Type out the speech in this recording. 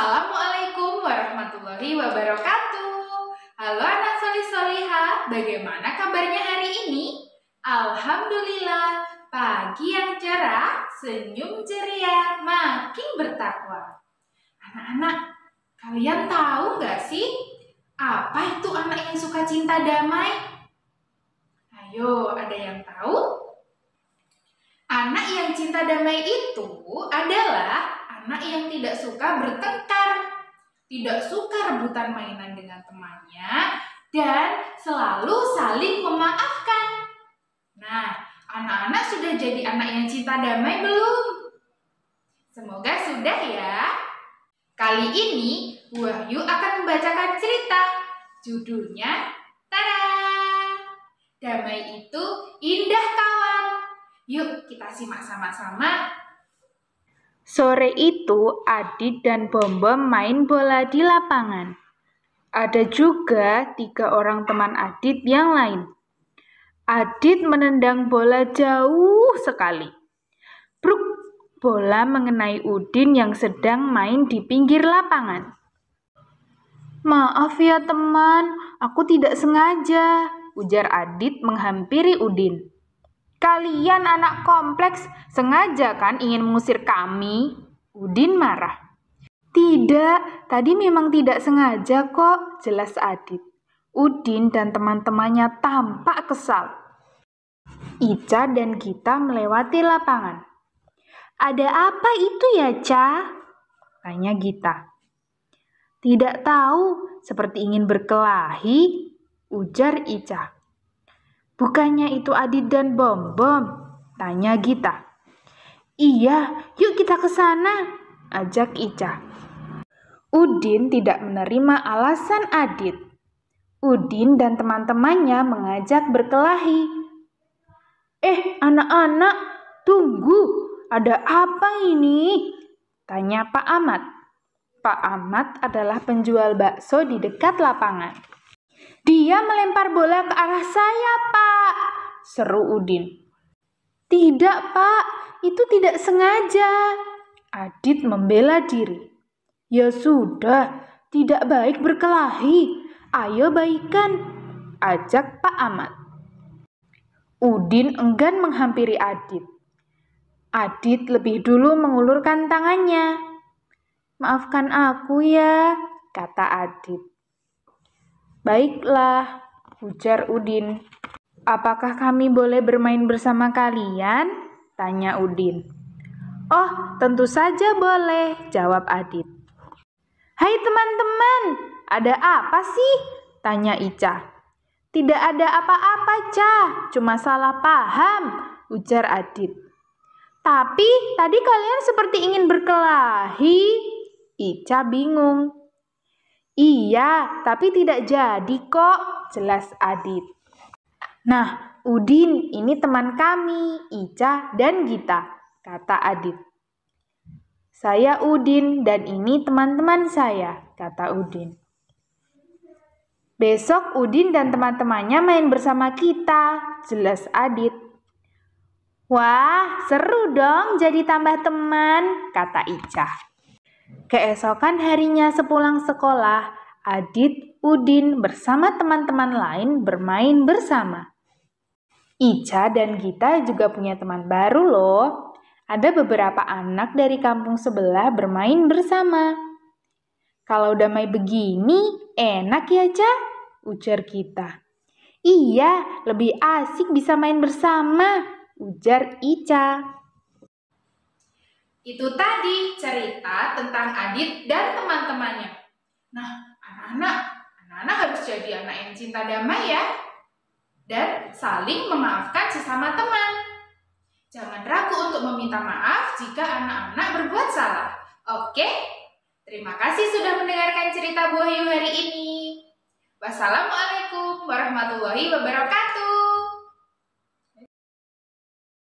Assalamualaikum warahmatullahi wabarakatuh. Halo anak soli soliha, bagaimana kabarnya hari ini? Alhamdulillah, pagi yang cerah, senyum ceria, makin bertakwa. Anak-anak, kalian tahu gak sih apa itu anak yang suka cinta damai? Ayo, ada yang tahu? Anak yang cinta damai itu adalah anak yang tidak suka bertengkar, tidak suka rebutan mainan dengan temannya, dan selalu saling memaafkan. Nah, anak-anak sudah jadi anak yang cinta damai belum? Semoga sudah ya. Kali ini Wahyu akan membacakan cerita. Judulnya Tada! Damai itu indah kawan. Yuk kita simak sama-sama Sore itu Adit dan Bombom main bola di lapangan. Ada juga tiga orang teman Adit yang lain. Adit menendang bola jauh sekali. Bruk, bola mengenai Udin yang sedang main di pinggir lapangan. Maaf ya teman, aku tidak sengaja, ujar Adit menghampiri Udin. Kalian anak kompleks sengaja kan ingin mengusir kami? Udin marah. Tidak, tadi memang tidak sengaja kok, jelas Adit. Udin dan teman-temannya tampak kesal. Ica dan Gita melewati lapangan. Ada apa itu ya, Ca? Tanya Gita. Tidak tahu, seperti ingin berkelahi, ujar Ica. Bukannya itu Adit dan Bom Bom? Tanya Gita. Iya, yuk kita ke sana, ajak Ica. Udin tidak menerima alasan Adit. Udin dan teman-temannya mengajak berkelahi. Eh, anak-anak, tunggu, ada apa ini? Tanya Pak Amat. Pak Amat adalah penjual bakso di dekat lapangan. Dia melempar bola ke arah saya, Pak, seru Udin. Tidak, Pak, itu tidak sengaja. Adit membela diri. Ya sudah, tidak baik berkelahi. Ayo baikan, ajak Pak Amat. Udin enggan menghampiri Adit. Adit lebih dulu mengulurkan tangannya. Maafkan aku ya, kata Adit. Baiklah, ujar Udin. Apakah kami boleh bermain bersama kalian? Tanya Udin. Oh, tentu saja boleh, jawab Adit. Hai teman-teman, ada apa sih? Tanya Ica. Tidak ada apa-apa, Ca. Cuma salah paham, ujar Adit. Tapi tadi kalian seperti ingin berkelahi. Ica bingung. Iya, tapi tidak jadi kok, jelas Adit. Nah, Udin, ini teman kami, Ica dan Gita, kata Adit. Saya Udin dan ini teman-teman saya, kata Udin. Besok Udin dan teman-temannya main bersama kita, jelas Adit. Wah, seru dong jadi tambah teman, kata Ica. Keesokan harinya sepulang sekolah, Adit, Udin bersama teman-teman lain bermain bersama. Ica dan Gita juga punya teman baru loh. Ada beberapa anak dari kampung sebelah bermain bersama. Kalau damai begini, enak ya, Ca? Ujar kita. Iya, lebih asik bisa main bersama, ujar Ica. Itu tadi cerita tentang Adit dan teman-temannya. Nah, anak-anak, anak-anak harus jadi anak yang cinta damai ya. Dan saling memaafkan sesama teman. Jangan ragu untuk meminta maaf jika anak-anak berbuat salah. Oke? Terima kasih sudah mendengarkan cerita Bu Ayu hari ini. Wassalamualaikum warahmatullahi wabarakatuh.